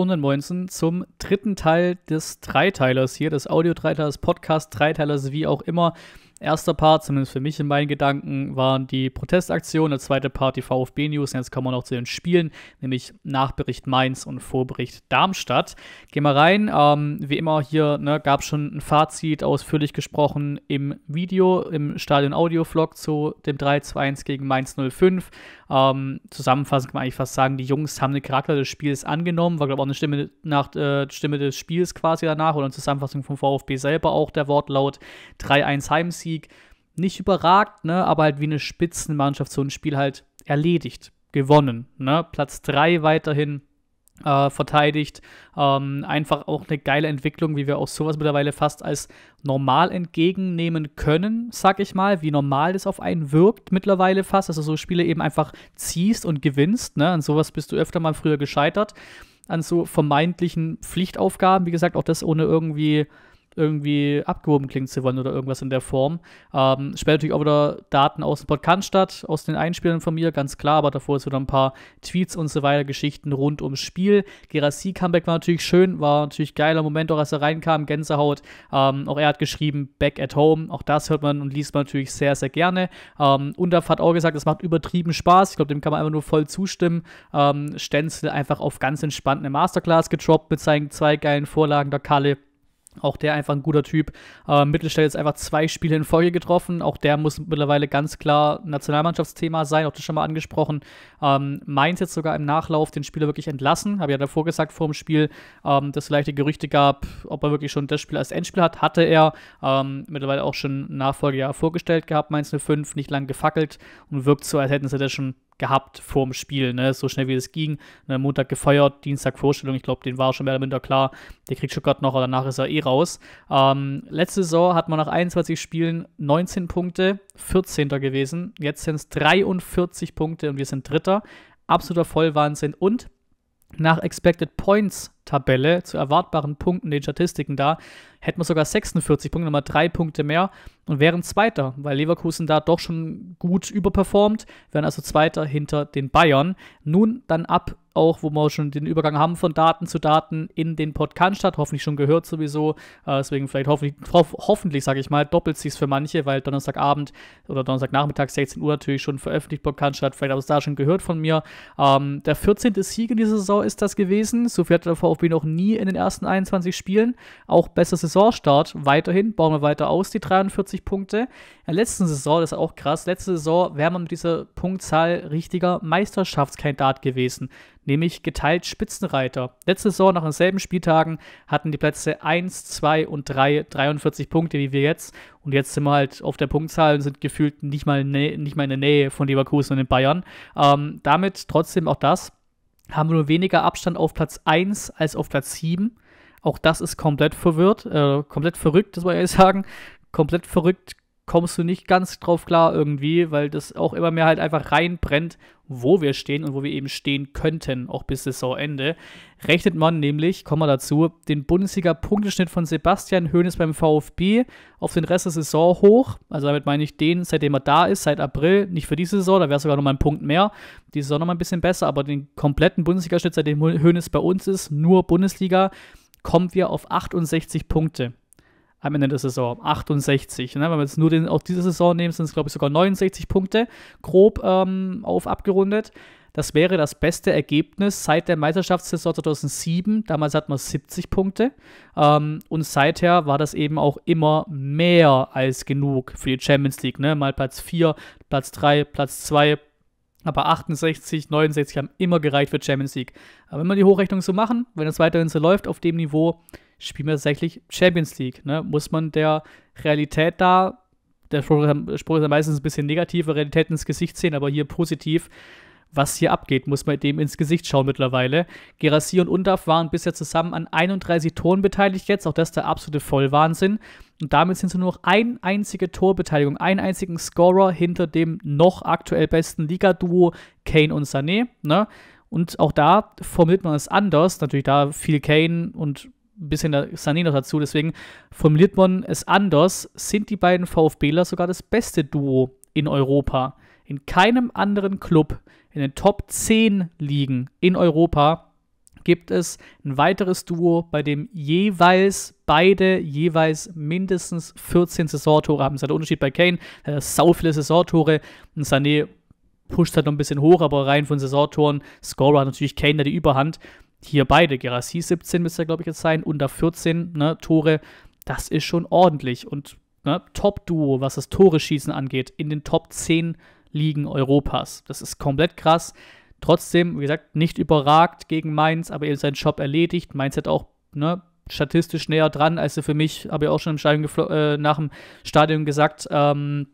119 zum dritten Teil des Dreiteilers hier, des Audio-Dreiteilers, Podcast-Dreiteilers, wie auch immer. Erster Part, zumindest für mich in meinen Gedanken, waren die Protestaktionen, der zweite Part die VfB-News. Jetzt kommen wir noch zu den Spielen, nämlich Nachbericht Mainz und Vorbericht Darmstadt. Gehen wir rein. Ähm, wie immer hier ne, gab es schon ein Fazit, ausführlich gesprochen im Video, im Stadion-Audio-Vlog zu dem 3-2-1 gegen Mainz 05. Ähm, zusammenfassend kann man eigentlich fast sagen, die Jungs haben den Charakter des Spiels angenommen. War, glaube ich, auch eine Stimme, nach, äh, Stimme des Spiels quasi danach oder eine Zusammenfassung vom VfB selber auch der Wortlaut 3-1 Heimsieg. Sieg nicht überragt, ne, aber halt wie eine Spitzenmannschaft so ein Spiel halt erledigt, gewonnen. Ne? Platz 3 weiterhin äh, verteidigt. Ähm, einfach auch eine geile Entwicklung, wie wir auch sowas mittlerweile fast als normal entgegennehmen können, sag ich mal, wie normal das auf einen wirkt mittlerweile fast, dass du so Spiele eben einfach ziehst und gewinnst. Ne? An sowas bist du öfter mal früher gescheitert. An so vermeintlichen Pflichtaufgaben, wie gesagt, auch das ohne irgendwie irgendwie abgehoben klingen zu wollen oder irgendwas in der Form. Ähm, ich natürlich auch wieder Daten aus dem Podcast statt, aus den Einspielern von mir, ganz klar, aber davor ist wieder ein paar Tweets und so weiter, Geschichten rund ums Spiel. Gerassi Comeback war natürlich schön, war natürlich geiler Moment, auch als er reinkam, Gänsehaut. Ähm, auch er hat geschrieben, Back at Home, auch das hört man und liest man natürlich sehr, sehr gerne. Ähm, Undaf hat auch gesagt, es macht übertrieben Spaß, ich glaube, dem kann man einfach nur voll zustimmen. Ähm, Stenzel einfach auf ganz entspannt eine Masterclass getroppt mit seinen zwei geilen Vorlagen der Kalle auch der einfach ein guter Typ. Äh, Mittelstädt jetzt einfach zwei Spiele in Folge getroffen. Auch der muss mittlerweile ganz klar Nationalmannschaftsthema sein, auch das schon mal angesprochen. Ähm, Mainz jetzt sogar im Nachlauf den Spieler wirklich entlassen. Habe ja davor gesagt vor dem Spiel, ähm, dass es leichte Gerüchte gab, ob er wirklich schon das Spiel als Endspiel hat. Hatte er ähm, mittlerweile auch schon Nachfolgejahr vorgestellt gehabt, Mainz 05, nicht lang gefackelt und wirkt so, als hätten sie das schon gehabt vorm Spiel, ne? so schnell wie es ging. Ne? Montag gefeuert, Dienstag Vorstellung, ich glaube, den war schon mehr oder minder klar, der kriegt Stuttgart noch, aber danach ist er eh raus. Ähm, letzte Saison hat man nach 21 Spielen 19 Punkte, 14. gewesen, jetzt sind es 43 Punkte und wir sind Dritter. Absoluter Vollwahnsinn und nach Expected Points Tabelle zu erwartbaren Punkten, den Statistiken da, hätten wir sogar 46 Punkte, nochmal drei Punkte mehr und wären Zweiter, weil Leverkusen da doch schon gut überperformt, wären also Zweiter hinter den Bayern. Nun dann ab, auch wo wir schon den Übergang haben von Daten zu Daten in den Podcast, hoffentlich schon gehört sowieso, äh, deswegen vielleicht hoffentlich, hof, hoffentlich sage ich mal, doppelt sich's für manche, weil Donnerstagabend oder Donnerstagnachmittag 16 Uhr natürlich schon veröffentlicht Podcast, vielleicht habt ihr es da schon gehört von mir. Ähm, der 14. Sieg in dieser Saison ist das gewesen, so viel hat der VfB noch nie in den ersten 21 Spielen, auch besser besseres Saisonstart weiterhin, bauen wir weiter aus, die 43 Punkte. In der letzten Saison, das ist auch krass, letzte Saison wäre man mit dieser Punktzahl richtiger Meisterschaftskandidat gewesen, nämlich geteilt Spitzenreiter. Letzte Saison, nach denselben Spieltagen, hatten die Plätze 1, 2 und 3 43 Punkte, wie wir jetzt. Und jetzt sind wir halt auf der Punktzahl und sind gefühlt nicht mal, nicht mal in der Nähe von Leverkusen und den Bayern. Ähm, damit trotzdem auch das haben wir nur weniger Abstand auf Platz 1 als auf Platz 7. Auch das ist komplett verwirrt, äh, komplett verrückt, das muss ich ehrlich sagen. Komplett verrückt kommst du nicht ganz drauf klar irgendwie, weil das auch immer mehr halt einfach reinbrennt, wo wir stehen und wo wir eben stehen könnten, auch bis Saisonende. Rechnet man nämlich, kommen wir dazu, den Bundesliga-Punkteschnitt von Sebastian Hoeneß beim VfB auf den Rest der Saison hoch. Also damit meine ich den, seitdem er da ist, seit April, nicht für diese Saison, da wäre sogar nochmal ein Punkt mehr. Die Saison nochmal ein bisschen besser, aber den kompletten Bundesliga-Schnitt, seitdem Hoeneß bei uns ist, nur Bundesliga, kommen wir auf 68 Punkte am Ende der Saison. 68. Ne? Wenn wir jetzt nur den, auch diese Saison nehmen, sind es, glaube ich, sogar 69 Punkte, grob ähm, auf abgerundet. Das wäre das beste Ergebnis seit der Meisterschaftssaison 2007. Damals hatten wir 70 Punkte. Ähm, und seither war das eben auch immer mehr als genug für die Champions League. Ne? Mal Platz 4, Platz 3, Platz 2, aber 68, 69 haben immer gereicht für Champions League. Aber wenn wir die Hochrechnung so machen, wenn es weiterhin so läuft auf dem Niveau, spielen wir tatsächlich Champions League. Ne? Muss man der Realität da, der Spruch ist ja meistens ein bisschen negativer, Realität ins Gesicht sehen, aber hier positiv was hier abgeht, muss man dem ins Gesicht schauen mittlerweile. Gerassi und Undaf waren bisher zusammen an 31 Toren beteiligt jetzt, auch das der absolute Vollwahnsinn. Und damit sind sie nur noch ein einzige Torbeteiligung, einen einzigen Scorer hinter dem noch aktuell besten Liga-Duo Kane und Sané. Ne? Und auch da formuliert man es anders. Natürlich da viel Kane und ein bisschen Sané noch dazu. Deswegen formuliert man es anders. Sind die beiden VfBler sogar das beste Duo in Europa? in keinem anderen Club in den Top 10 Ligen in Europa gibt es ein weiteres Duo, bei dem jeweils beide jeweils mindestens 14 Saisontore haben. Das ist halt der Unterschied bei Kane, er hat sau viele Saisontore und Sané pusht halt noch ein bisschen hoch, aber rein von Saisontoren, Scorer hat natürlich Kane da die Überhand. Hier beide, Gerassi 17 müsste er glaube ich jetzt sein, unter 14 ne, Tore, das ist schon ordentlich und ne, Top-Duo, was das Tore schießen angeht, in den Top 10 Ligen Europas. Das ist komplett krass. Trotzdem, wie gesagt, nicht überragt gegen Mainz, aber eben seinen Job erledigt. Mainz hat auch ne, statistisch näher dran. Also für mich habe ich auch schon im Stadion äh, nach dem Stadion gesagt, ähm,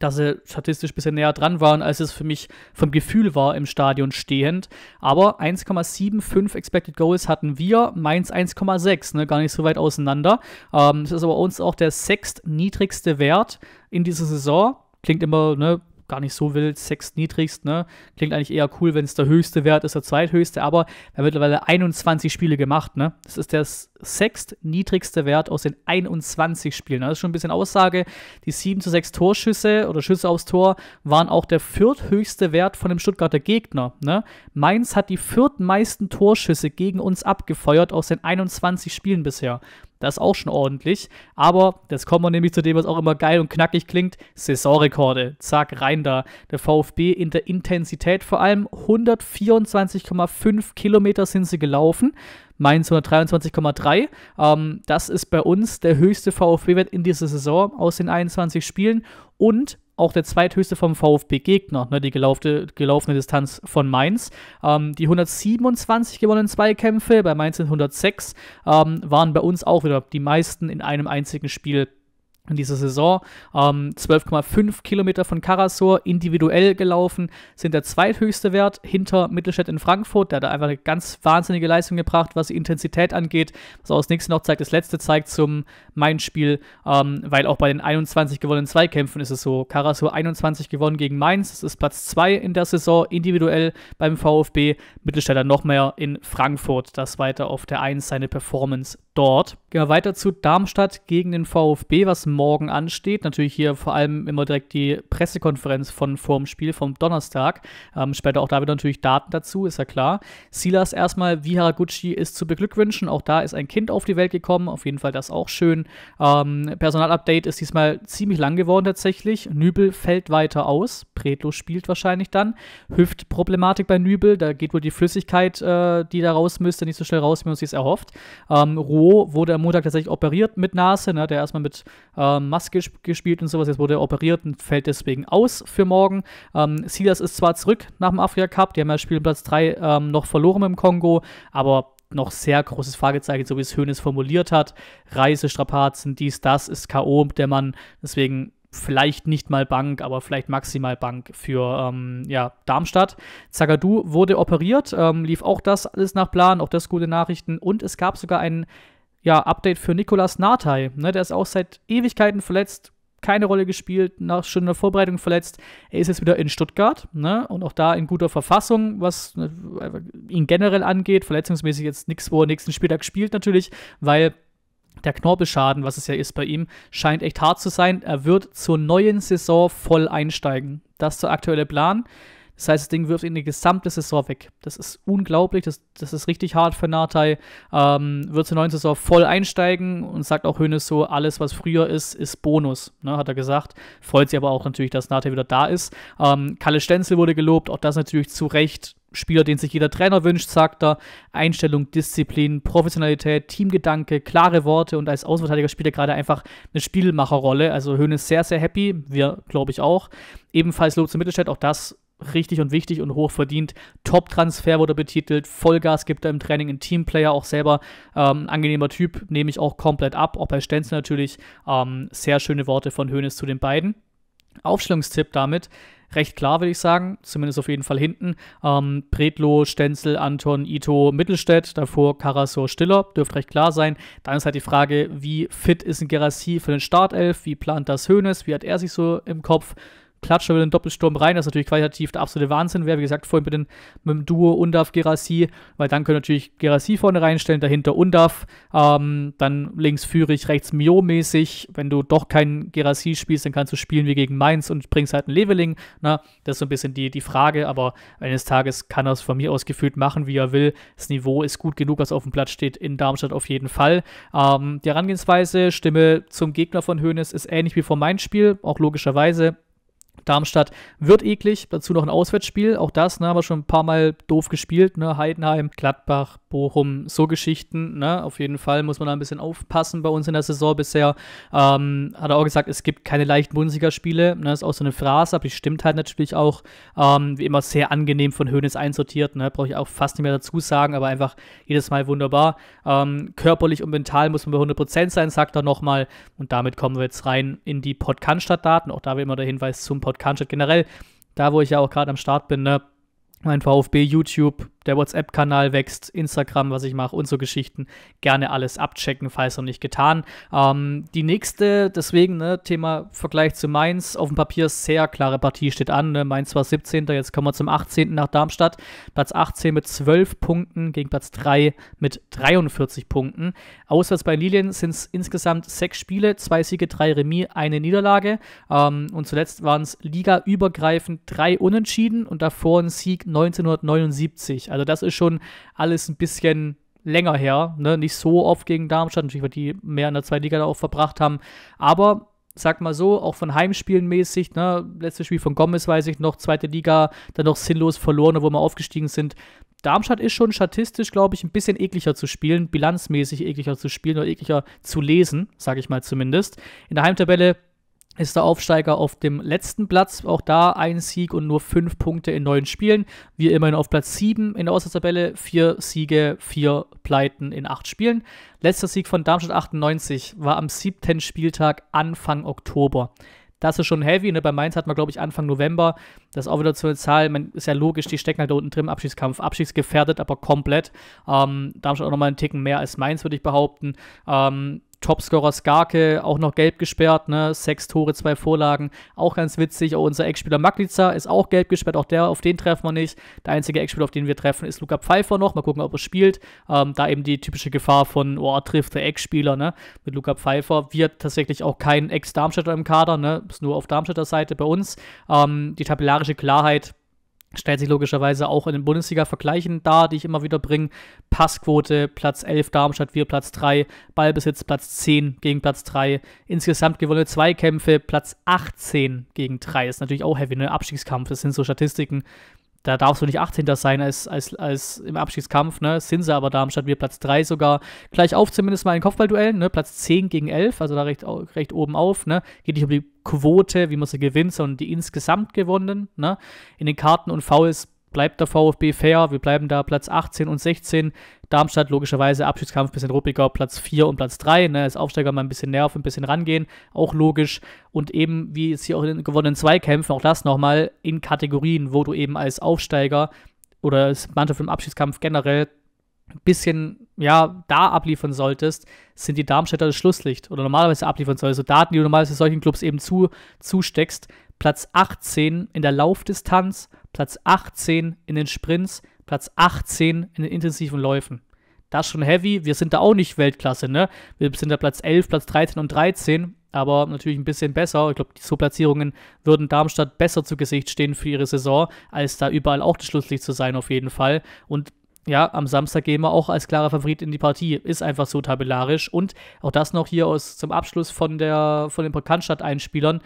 dass sie statistisch ein bisschen näher dran waren, als es für mich vom Gefühl war im Stadion stehend. Aber 1,75 Expected Goals hatten wir, Mainz 1,6, ne, gar nicht so weit auseinander. Ähm, das ist aber uns auch der sechstniedrigste Wert in dieser Saison. Klingt immer ne, gar nicht so wild, sechst niedrigst, ne? Klingt eigentlich eher cool, wenn es der höchste Wert ist, der zweithöchste, aber er hat mittlerweile 21 Spiele gemacht, ne? Das ist der sechst niedrigste Wert aus den 21 Spielen. Ne? Das ist schon ein bisschen Aussage. Die 7 zu 6 Torschüsse oder Schüsse aufs Tor waren auch der vierthöchste Wert von dem Stuttgarter Gegner, ne? Mainz hat die viertmeisten Torschüsse gegen uns abgefeuert aus den 21 Spielen bisher. Das ist auch schon ordentlich. Aber jetzt kommen wir nämlich zu dem, was auch immer geil und knackig klingt: Saisonrekorde. Zack, rein da. Der VfB in der Intensität vor allem 124,5 Kilometer sind sie gelaufen. Mainz 123,3. Ähm, das ist bei uns der höchste VfB-Wert in dieser Saison aus den 21 Spielen. Und auch der zweithöchste vom VfB-Gegner, ne, die gelaufte, gelaufene Distanz von Mainz. Ähm, die 127 gewonnenen Zweikämpfe, bei Mainz sind 106, ähm, waren bei uns auch wieder die meisten in einem einzigen Spiel in dieser Saison. Ähm, 12,5 Kilometer von Karasor individuell gelaufen, sind der zweithöchste Wert hinter Mittelstädt in Frankfurt. Der hat einfach eine ganz wahnsinnige Leistung gebracht, was die Intensität angeht. Was auch das nächste noch zeigt, das letzte zeigt zum Main-Spiel, ähm, weil auch bei den 21 gewonnenen Zweikämpfen ist es so. Karasor 21 gewonnen gegen Mainz, das ist Platz 2 in der Saison, individuell beim VfB. dann noch mehr in Frankfurt, das weiter auf der 1 seine Performance dort. Gehen wir weiter zu Darmstadt gegen den VfB, was morgen ansteht. Natürlich hier vor allem immer direkt die Pressekonferenz von vorm Spiel vom Donnerstag. Ähm, später auch da wieder natürlich Daten dazu, ist ja klar. Silas erstmal, wie Haraguchi ist zu beglückwünschen. Auch da ist ein Kind auf die Welt gekommen. Auf jeden Fall das auch schön. Ähm, Personalupdate ist diesmal ziemlich lang geworden tatsächlich. Nübel fällt weiter aus. Predlo spielt wahrscheinlich dann. Hüftproblematik bei Nübel. Da geht wohl die Flüssigkeit, äh, die da raus müsste, nicht so schnell raus, wie man sich es erhofft. Ähm, Roh wurde am Montag tatsächlich operiert mit Nase. Ne? Der erstmal mit äh, ähm, Maske gespielt und sowas. Jetzt wurde er operiert und fällt deswegen aus für morgen. Ähm, Silas ist zwar zurück nach dem Afrika Cup, die haben ja Spielplatz 3 ähm, noch verloren im Kongo, aber noch sehr großes Fragezeichen, so wie es Hönes formuliert hat. Reisestrapazen, dies, das ist K.O. der Mann. Deswegen vielleicht nicht mal Bank, aber vielleicht maximal Bank für ähm, ja, Darmstadt. Zagadou wurde operiert, ähm, lief auch das alles nach Plan, auch das gute Nachrichten. Und es gab sogar einen ja, Update für Nicolas Nartey. Ne? Der ist auch seit Ewigkeiten verletzt, keine Rolle gespielt, nach schon schöner Vorbereitung verletzt. Er ist jetzt wieder in Stuttgart ne? und auch da in guter Verfassung, was ne, ihn generell angeht. Verletzungsmäßig jetzt nichts, wo er nächsten Spieltag spielt natürlich, weil der Knorpelschaden, was es ja ist bei ihm, scheint echt hart zu sein. Er wird zur neuen Saison voll einsteigen. Das ist der aktuelle Plan. Das heißt, das Ding wirft ihn die gesamte Saison weg. Das ist unglaublich, das, das ist richtig hart für Natai. Ähm, wird zur neuen Saison voll einsteigen und sagt auch Hönes so, alles was früher ist, ist Bonus, ne, hat er gesagt. Freut sich aber auch natürlich, dass Natai wieder da ist. Ähm, Kalle Stenzel wurde gelobt, auch das natürlich zu Recht. Spieler, den sich jeder Trainer wünscht, sagt er. Einstellung, Disziplin, Professionalität, Teamgedanke, klare Worte und als Außenverteidiger spielt er gerade einfach eine Spielmacherrolle. Also Höhne ist sehr, sehr happy, wir glaube ich auch. Ebenfalls Lob zu Mittelstädt, auch das richtig und wichtig und hoch verdient. Top-Transfer wurde betitelt, Vollgas gibt er im Training, ein Teamplayer auch selber, ähm, angenehmer Typ, nehme ich auch komplett ab. Auch bei Stenzel natürlich ähm, sehr schöne Worte von Hoeneß zu den beiden. Aufstellungstipp damit, recht klar würde ich sagen, zumindest auf jeden Fall hinten. Ähm, Predlo, Stenzel, Anton, Ito, Mittelstädt, davor Karasor, Stiller, dürfte recht klar sein. Dann ist halt die Frage, wie fit ist ein Gerassi für den Startelf, wie plant das Hoeneß? wie hat er sich so im Kopf, klatscht er mit dem Doppelsturm rein, das ist natürlich qualitativ der absolute Wahnsinn wäre. Wie gesagt, vorhin mit, den, mit dem Duo Undaf Gerassi, weil dann können natürlich Gerassi vorne reinstellen, dahinter Undaf, ähm, dann links Führig, rechts Mio-mäßig. Wenn du doch keinen Gerassi spielst, dann kannst du spielen wie gegen Mainz und bringst halt einen Leveling. Na, ne? das ist so ein bisschen die, die Frage, aber eines Tages kann er es von mir aus gefühlt machen, wie er will. Das Niveau ist gut genug, was auf dem Platz steht, in Darmstadt auf jeden Fall. Ähm, die Herangehensweise, Stimme zum Gegner von Hoeneß ist ähnlich wie vor meinem Spiel, auch logischerweise Darmstadt wird eklig, dazu noch ein Auswärtsspiel. Auch das ne, haben wir schon ein paar Mal doof gespielt. Ne? Heidenheim, Gladbach, Bochum, so Geschichten. Ne? Auf jeden Fall muss man da ein bisschen aufpassen bei uns in der Saison bisher. Ähm, hat er auch gesagt, es gibt keine leichten Bundesligaspiele. Ne? Ist auch so eine Phrase, aber die stimmt halt natürlich auch. Ähm, wie immer sehr angenehm von Hönes einsortiert. Ne? Brauche ich auch fast nicht mehr dazu sagen, aber einfach jedes Mal wunderbar. Ähm, körperlich und mental muss man bei 100% sein, sagt er nochmal. Und damit kommen wir jetzt rein in die Podcast-Daten. Auch da wie immer der Hinweis zum Podcast. Standort Cannstatt generell, da wo ich ja auch gerade am Start bin, ne? mein VfB YouTube der WhatsApp-Kanal wächst, Instagram, was ich mache und so Geschichten. Gerne alles abchecken, falls noch nicht getan. Ähm, die nächste, deswegen, ne, Thema Vergleich zu Mainz, auf dem Papier sehr klare Partie steht an. Ne? Mainz war 17. Jetzt kommen wir zum 18. nach Darmstadt. Platz 18 mit 12 Punkten gegen Platz 3 mit 43 Punkten. Auswärts bei Lilien sind es insgesamt sechs Spiele, zwei Siege, drei Remis, eine Niederlage. Ähm, und zuletzt waren es Liga übergreifend drei Unentschieden und davor ein Sieg 1979. Also das ist schon alles ein bisschen länger her. Ne? Nicht so oft gegen Darmstadt, natürlich, weil die mehr in der zweiten Liga da auch verbracht haben. Aber sag mal so, auch von Heimspielen mäßig, ne, letztes Spiel von Gomez weiß ich noch, zweite Liga, dann noch sinnlos verloren, wo wir aufgestiegen sind. Darmstadt ist schon statistisch, glaube ich, ein bisschen ekliger zu spielen, bilanzmäßig ekliger zu spielen oder ekliger zu lesen, sage ich mal zumindest. In der Heimtabelle ist der Aufsteiger auf dem letzten Platz. Auch da ein Sieg und nur fünf Punkte in neun Spielen. Wir immerhin auf Platz sieben in der Auswärtstabelle. Vier Siege, vier Pleiten in acht Spielen. Letzter Sieg von Darmstadt 98 war am siebten Spieltag Anfang Oktober. Das ist schon heavy. Ne? Bei Mainz hat man, glaube ich, Anfang November. Das ist auch wieder zu eine Zahl. Man, ist ja logisch, die stecken halt da unten drin Abschiedskampf. Abschiedsgefährdet, aber komplett. Ähm, Darmstadt auch nochmal einen Ticken mehr als Mainz, würde ich behaupten. Ähm, Topscorer Skarke, auch noch gelb gesperrt, ne? Sechs Tore, zwei Vorlagen, auch ganz witzig. Auch unser Ex-Spieler Maglica ist auch gelb gesperrt, auch der, auf den treffen wir nicht. Der einzige Ex-Spieler, auf den wir treffen, ist Luca Pfeiffer noch. Mal gucken, ob er spielt. Ähm, da eben die typische Gefahr von, oh, trifft der Ex-Spieler, ne? Mit Luca Pfeiffer. wird tatsächlich auch kein Ex-Darmstädter im Kader, ne? Ist nur auf Darmstädter Seite bei uns. Ähm, die tabellarische Klarheit stellt sich logischerweise auch in den Bundesliga-Vergleichen dar, die ich immer wieder bringe. Passquote Platz 11, Darmstadt 4, Platz 3, Ballbesitz Platz 10 gegen Platz 3, insgesamt gewonnene Zweikämpfe Platz 18 gegen 3. Ist natürlich auch heavy, ne? Abstiegskampf, das sind so Statistiken, da darfst du nicht 18. sein als, als, als im Abschiedskampf, ne? Sind sie aber Darmstadt wir Platz 3 sogar gleich auf, zumindest mal in Kopfballduellen, ne? Platz 10 gegen 11, also da recht, recht oben auf, ne? Geht nicht um die Quote, wie man sie gewinnt, sondern die insgesamt gewonnenen, ne? In den Karten und Fouls bleibt der VfB fair, wir bleiben da Platz 18 und 16, Darmstadt logischerweise Abschiedskampf bisschen ruppiger, Platz 4 und Platz 3. Ne? Als Aufsteiger mal ein bisschen Nerv, ein bisschen rangehen, auch logisch. Und eben, wie es hier auch in den gewonnenen Zweikämpfen, auch das nochmal in Kategorien, wo du eben als Aufsteiger oder als Mannschaft im Abschiedskampf generell ein bisschen ja, da abliefern solltest, sind die Darmstädter das Schlusslicht oder normalerweise abliefern solltest. So also Daten, die du normalerweise solchen Clubs eben zu, zusteckst. Platz 18 in der Laufdistanz, Platz 18 in den Sprints, Platz 18 in den intensiven Läufen. Das ist schon heavy. Wir sind da auch nicht Weltklasse, ne? Wir sind da Platz 11, Platz 13 und 13, aber natürlich ein bisschen besser. Ich glaube, so Platzierungen würden Darmstadt besser zu Gesicht stehen für ihre Saison, als da überall auch das Schlusslicht zu sein, auf jeden Fall. Und ja, am Samstag gehen wir auch als klarer Favorit in die Partie. Ist einfach so tabellarisch. Und auch das noch hier aus zum Abschluss von der von den Bekanntstadt-Einspielern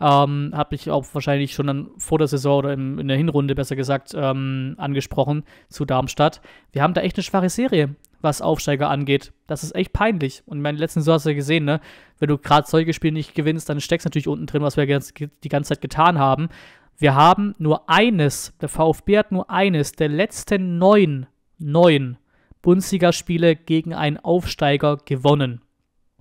ähm, habe ich auch wahrscheinlich schon dann vor der Saison oder in, in der Hinrunde besser gesagt ähm, angesprochen zu Darmstadt. Wir haben da echt eine schwache Serie, was Aufsteiger angeht. Das ist echt peinlich. Und in meinen letzten Saison hast du ja gesehen, ne? wenn du gerade solche Spiele nicht gewinnst, dann steckst du natürlich unten drin, was wir die ganze Zeit getan haben. Wir haben nur eines, der VfB hat nur eines der letzten neun, neun Bundesligaspiele gegen einen Aufsteiger gewonnen.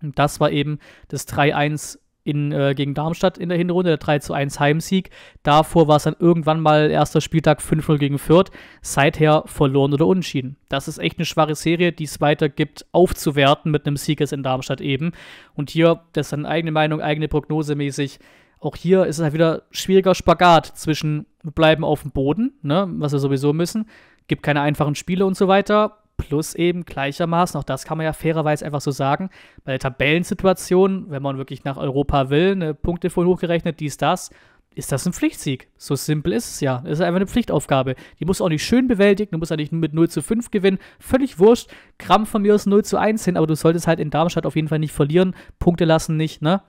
Und das war eben das 3-1 in, äh, gegen Darmstadt in der Hinrunde, der 3 zu 1 Heimsieg. Davor war es dann irgendwann mal erster Spieltag 5-0 gegen Fürth. Seither verloren oder unentschieden. Das ist echt eine schwache Serie, die es weiter gibt, aufzuwerten mit einem Sieg jetzt in Darmstadt eben. Und hier, das ist dann eigene Meinung, eigene Prognose mäßig. Auch hier ist es halt wieder schwieriger Spagat zwischen bleiben auf dem Boden, ne, was wir sowieso müssen, gibt keine einfachen Spiele und so weiter, Plus eben gleichermaßen, auch das kann man ja fairerweise einfach so sagen, bei der Tabellensituation, wenn man wirklich nach Europa will, eine Punkte voll hochgerechnet, dies, das, ist das ein Pflichtsieg. So simpel ist es ja. Es ist einfach eine Pflichtaufgabe. Die muss auch nicht schön bewältigen, du musst ja nicht mit 0 zu 5 gewinnen. Völlig wurscht. Krampf von mir aus 0 zu 1 hin, aber du solltest halt in Darmstadt auf jeden Fall nicht verlieren. Punkte lassen nicht, ne?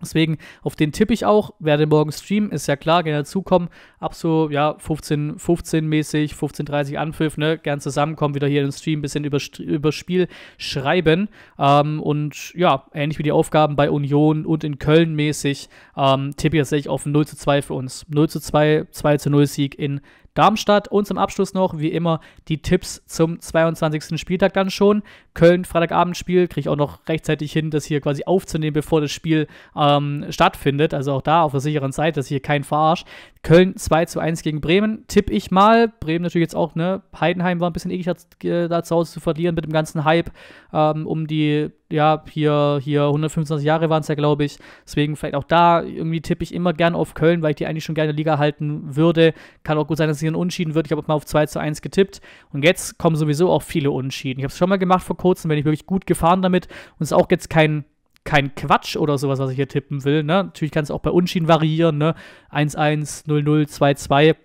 Deswegen, auf den tippe ich auch, werde morgen streamen, ist ja klar, gerne dazukommen. Ab so, ja, 15, 15 mäßig, 15, 30 Anpfiff, ne, gern zusammenkommen, wieder hier in den Stream, bisschen über, über Spiel schreiben. Ähm, und ja, ähnlich wie die Aufgaben bei Union und in Köln mäßig, ähm, tippe ich tatsächlich auf 0 zu 2 für uns. 0 zu 2, 2 zu 0 Sieg in Darmstadt und zum Abschluss noch, wie immer, die Tipps zum 22. Spieltag dann schon. Köln, Freitagabendspiel, kriege ich auch noch rechtzeitig hin, das hier quasi aufzunehmen, bevor das Spiel ähm, stattfindet. Also auch da auf der sicheren Seite, dass hier kein Verarsch. Köln 2 zu 1 gegen Bremen, tippe ich mal. Bremen natürlich jetzt auch, ne? Heidenheim war ein bisschen eklig, äh, da zu Hause zu verlieren mit dem ganzen Hype ähm, um die ja, hier, hier 125 Jahre waren es ja, glaube ich. Deswegen vielleicht auch da, irgendwie tippe ich immer gern auf Köln, weil ich die eigentlich schon gerne in der Liga halten würde. Kann auch gut sein, dass hier ein Unschieden wird. Ich habe auch mal auf 2 zu 1 getippt. Und jetzt kommen sowieso auch viele Unschieden. Ich habe es schon mal gemacht vor kurzem, wenn ich wirklich gut gefahren damit. Und es ist auch jetzt kein kein Quatsch oder sowas, was ich hier tippen will. Ne? Natürlich kann es auch bei Unschieden variieren. Ne? 1-1, 0-0, 2-2.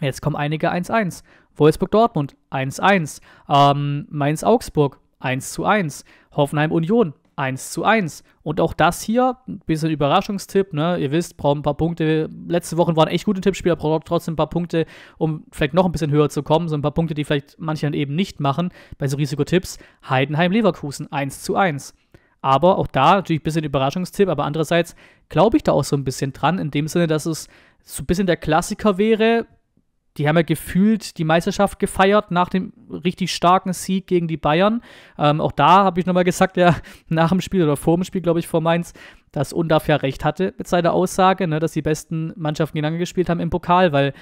Jetzt kommen einige 1-1. Wolfsburg-Dortmund 1-1. Ähm, Mainz-Augsburg 1 zu 1. Hoffenheim Union 1 zu 1. Und auch das hier, ein bisschen Überraschungstipp, ne? Ihr wisst, brauchen ein paar Punkte. Letzte Wochen waren echt gute Tippspieler, braucht trotzdem ein paar Punkte, um vielleicht noch ein bisschen höher zu kommen. So ein paar Punkte, die vielleicht manche dann eben nicht machen bei so Risikotipps. Heidenheim-Leverkusen 1 zu 1. Aber auch da natürlich ein bisschen Überraschungstipp, aber andererseits glaube ich da auch so ein bisschen dran, in dem Sinne, dass es so ein bisschen der Klassiker wäre, die haben ja gefühlt die Meisterschaft gefeiert nach dem richtig starken Sieg gegen die Bayern. Ähm, auch da habe ich nochmal gesagt, ja, nach dem Spiel oder vor dem Spiel, glaube ich, vor Mainz, dass Undaf ja recht hatte mit seiner Aussage, ne, dass die besten Mannschaften gegeneinander gespielt haben im Pokal, weil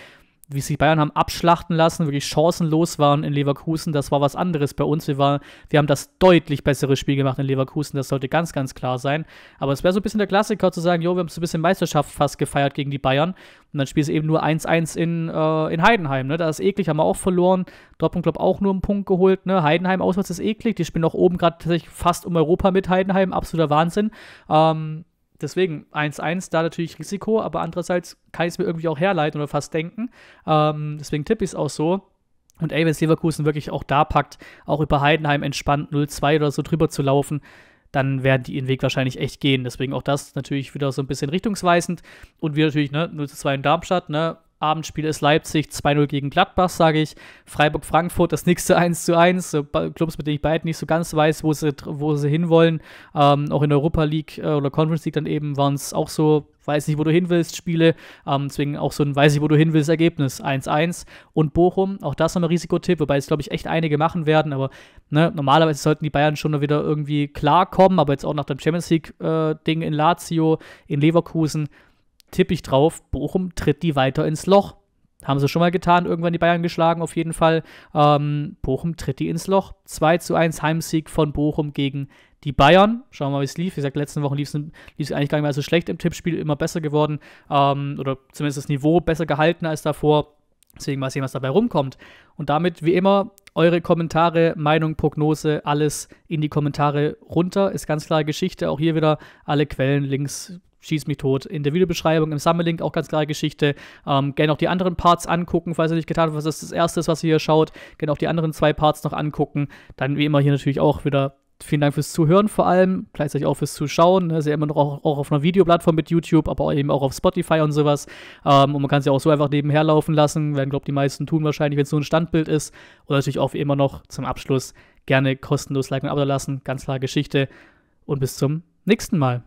wie sich Bayern haben abschlachten lassen, wirklich chancenlos waren in Leverkusen, das war was anderes bei uns. Wir, war, wir haben das deutlich bessere Spiel gemacht in Leverkusen, das sollte ganz, ganz klar sein. Aber es wäre so ein bisschen der Klassiker zu sagen, jo, wir haben so ein bisschen Meisterschaft fast gefeiert gegen die Bayern. Und dann spielst du eben nur 1-1 in, äh, in Heidenheim. Ne? Da ist eklig, haben wir auch verloren. Dortmund, glaube auch nur einen Punkt geholt. Ne? Heidenheim auswärts ist eklig. Die spielen auch oben gerade tatsächlich fast um Europa mit Heidenheim. Absoluter Wahnsinn. Ähm, deswegen 1-1, da natürlich Risiko, aber andererseits kann ich es mir irgendwie auch herleiten oder fast denken. Ähm, deswegen tippe ich es auch so. Und ey, wenn es Leverkusen wirklich auch da packt, auch über Heidenheim entspannt 0-2 oder so drüber zu laufen, dann werden die ihren Weg wahrscheinlich echt gehen. Deswegen auch das natürlich wieder so ein bisschen richtungsweisend. Und wir natürlich, ne, 0-2 in Darmstadt, ne, Abendspiel ist Leipzig 2-0 gegen Gladbach, sage ich. Freiburg-Frankfurt das nächste 1-1. So Clubs, mit denen ich beide nicht so ganz weiß, wo sie, wo sie hinwollen. Ähm, auch in der Europa League äh, oder Conference League dann eben waren es auch so, weiß nicht, wo du hin willst, Spiele. Ähm, deswegen auch so ein weiß ich, wo du hin willst, Ergebnis 1-1. Und Bochum, auch das nochmal Risikotipp, wobei es, glaube ich, echt einige machen werden. Aber ne, normalerweise sollten die Bayern schon wieder irgendwie klarkommen. Aber jetzt auch nach dem Champions League-Ding äh, in Lazio, in Leverkusen tippe ich drauf, Bochum tritt die weiter ins Loch. Haben sie schon mal getan, irgendwann die Bayern geschlagen, auf jeden Fall. Ähm, Bochum tritt die ins Loch. 2 zu 1 Heimsieg von Bochum gegen die Bayern. Schauen wir mal, wie es lief. Wie gesagt, letzten Wochen lief es eigentlich gar nicht mehr so schlecht im Tippspiel, immer besser geworden. Ähm, oder zumindest das Niveau besser gehalten als davor. Deswegen mal sehen, was dabei rumkommt. Und damit, wie immer, eure Kommentare, Meinung, Prognose, alles in die Kommentare runter. Ist ganz klare Geschichte. Auch hier wieder alle Quellen, Links Schieß mich tot. In der Videobeschreibung, im Sammellink auch ganz klare Geschichte. Ähm, gerne auch die anderen Parts angucken, falls ihr nicht getan habt, was das, das erste ist, was ihr hier schaut. Gerne auch die anderen zwei Parts noch angucken. Dann wie immer hier natürlich auch wieder vielen Dank fürs Zuhören vor allem, gleichzeitig auch fürs Zuschauen. Ne? Ist ja immer noch auch, auch auf einer Videoplattform mit YouTube, aber eben auch auf Spotify und sowas. Ähm, und man kann es ja auch so einfach nebenher laufen lassen, werden, glaube ich, die meisten tun wahrscheinlich, wenn es so ein Standbild ist. Und natürlich auch wie immer noch zum Abschluss gerne kostenlos liken und abonnieren lassen. Ganz klare Geschichte. Und bis zum nächsten Mal.